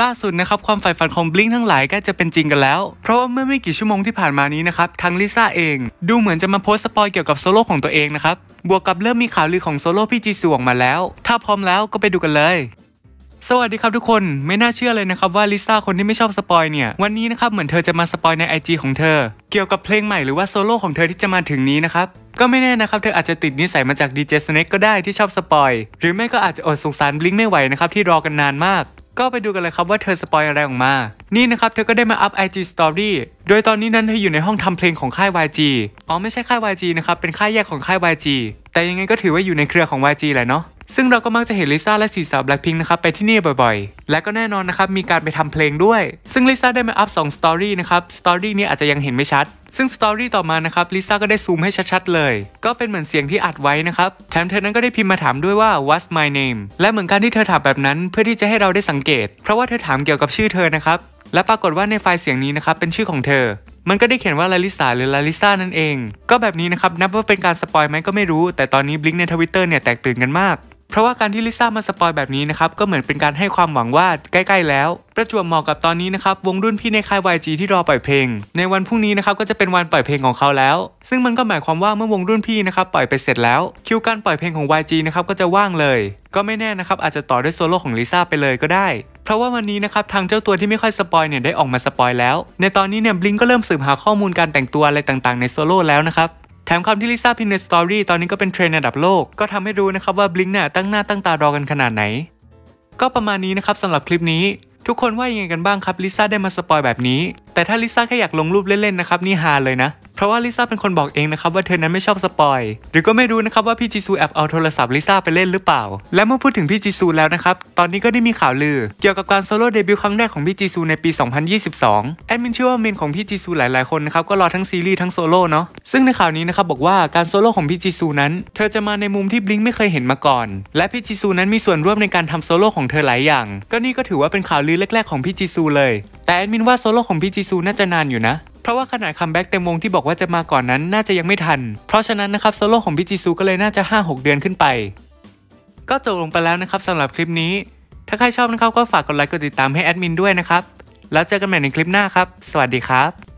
ล่าสุดนะครับความฝ่ายฝันของบลิงทั้งหลายก็จะเป็นจริงกันแล้ว เพราะว่าเมื่อไม่กี่ชั่วโมงที่ผ่านมานี้นะครับทางลิซ่าเอง ดูเหมือนจะมาโพสต์สปอยเกี่ยวกับโซโล่ของตัวเองนะครับ บวกกับเริ่มมีข่าวลือของโซโล่พี่จีซูออกมาแล้ว ถ้าพร้อมแล้วก็ไปดูกันเลย สวัสดีครับทุกคนไม่น่าเชื่อเลยนะครับว่าลิซ่าคนที่ไม่ชอบสปอยเนี่ยวันนี้นะครับเหมือนเธอจะมาสปอยใน IG ของเธอ เกี่ยวกับเพลงใหม่หรือว่าโซโล่ของเธอที่จะมาถึงนี้นะครับก็ไม่แน่นะครับเธออาจจะติดนิสัยมาจากดีเจสเน็กก็ได้ที่ชอบสปอย หรือไม่ก็อาจจะอดสงสารบลิงไม่ไหวนะครับที่รอกันนานมากก็ไปดูกันเลยครับว่าเธอสปอยอะไรออกมา นี่นะครับเธอก็ได้มาอัพ IG Story โดยตอนนี้นั้นเธออยู่ในห้องทำเพลงของค่าย YG อ๋อไม่ใช่ค่าย YG นะครับเป็นค่ายแยกของค่าย YG แต่ยังไงก็ถือว่าอยู่ในเครือของ YG แหละเนาะซึ่งเราก็มักจะเห็นลิซ่าและสีสาวแบล็คพิงค์นะครับ ไปที่นี่บ่อยๆ และก็แน่นอนนะครับ มีการไปทำเพลงด้วย ซึ่งลิซ่าได้มาอัพ2สตอรี่นะครับ สตอรี่นี้อาจจะยังเห็นไม่ชัด ซึ่งสตอรี่ต่อมานะครับลิซ่าก็ได้ซูมให้ชัดๆเลย ก็เป็นเหมือนเสียงที่อัดไว้นะครับ แถมเธอนั้นก็ได้พิมพ์มาถามด้วยว่า what's my name และเหมือนการที่เธอถามแบบนั้นเพื่อที่จะให้เราได้สังเกต เพราะว่าเธอถามเกี่ยวกับชื่อเธอนะครับ และปรากฏว่าในไฟล์เสียงนี้นะครับเป็นชื่อของเธอ มันก็ได้เขียนว่าลาลิสาหรือลาลิซ่านั่นเองก็แบบนี้นะครับนับว่าเป็นการสปอยไหมก็ไม่รู้ แต่ตอนนี้บลิงในทวิตเตอร์เนี่ยแตกตื่นกันมากเพราะว่าการที่ลิซ่ามาสปอยแบบนี้นะครับก็เหมือนเป็นการให้ความหวังว่าใกล้ๆแล้ว ประจวบเหมาะกับตอนนี้นะครับวงรุ่นพี่ในค่าย YG ที่รอปล่อยเพลง ในวันพรุ่งนี้นะครับก็จะเป็นวันปล่อยเพลงของเขาแล้ว ซึ่งมันก็หมายความว่าเมื่อวงรุ่นพี่นะครับปล่อยไปเสร็จแล้ว คิวการปล่อยเพลงของ YG นะครับก็จะว่างเลยก็ไม่แน่นะครับอาจจะต่อด้วยโซโล่ของลิซ่าไปเลยก็ได้เพราะว่าวันนี้นะครับทางเจ้าตัวที่ไม่ค่อยสปอยเนี่ยได้ออกมาสปอยแล้วในตอนนี้เนี่ยบลิง ก็เริ่มสืบหาข้อมูลการแต่งตัวอะไรต่างๆในโซโล่แล้วนะครับแถมคำที่ลิซ่าพิมพ์ในสตอรี่ตอนนี้ก็เป็นเทรนด์ระดับโลก ก็ทำให้รู้นะครับว่าบลิงเนี่ยตั้งหน้าตั้งตารอกันขนาดไหน ก็ประมาณนี้นะครับสำหรับคลิปนี้ ทุกคนว่ายังไงกันบ้างครับลิซ่าได้มาสปอยแบบนี้ แต่ถ้าลิซ่าแค่อยากลงรูปเล่น ๆ นะครับ นี่ฮาเลยนะราะว่าลิซ่าเป็นคนบอกเองนะครับว่าเธอนั้นไม่ชอบสปอยหรือก็ไม่รู้นะครับว่าพี่จีซูแอบเอาโทรศัพท์ลิซ่าไปเล่นหรือเปล่า และเมื่อพูดถึงพี่จีซูแล้วนะครับ ตอนนี้ก็ได้มีข่าวลือเกี่ยวกับการโซโล่เดบิวต์ครั้งแรกของพี่จีซูในปี 2022แอดมินเชื่อว่าเมนของพี่จีซูหลายๆ คนนะครับ ก็รอทั้งซีรีส์ทั้งโซโล่เนาะซึ่งในข่าวนี้นะครับบอกว่าการโซโล่ของพี่จีซูนั้นเธอจะมาในมุมที่บลิงไม่เคยเห็นมาก่อน และพี่จีซูนั้นมีส่วนร่วมในการทำโซโล่ของเธอหลายอย่างก็นี่ก็ถือว่าเป็นข่าวลือแรกๆของพี่จีซูเลย แต่แอดมินว่าโซโล่ของพี่จีซูน่าจะนานอยู่นะเพราะว่าขนาดคัมแบ็กเต็มวงที่บอกว่าจะมาก่อนนั้นน่าจะยังไม่ทัน เพราะฉะนั้นนะครับโซโล่ของบิจิซูก็เลยน่าจะ 5-6 เดือนขึ้นไป ก็จบลงไปแล้วนะครับสำหรับคลิปนี้ ถ้าใครชอบนะครับก็ฝากกดไลค์กดติดตามให้แอดมินด้วยนะครับ แล้วเจอกันใหม่ในคลิปหน้าครับ สวัสดีครับ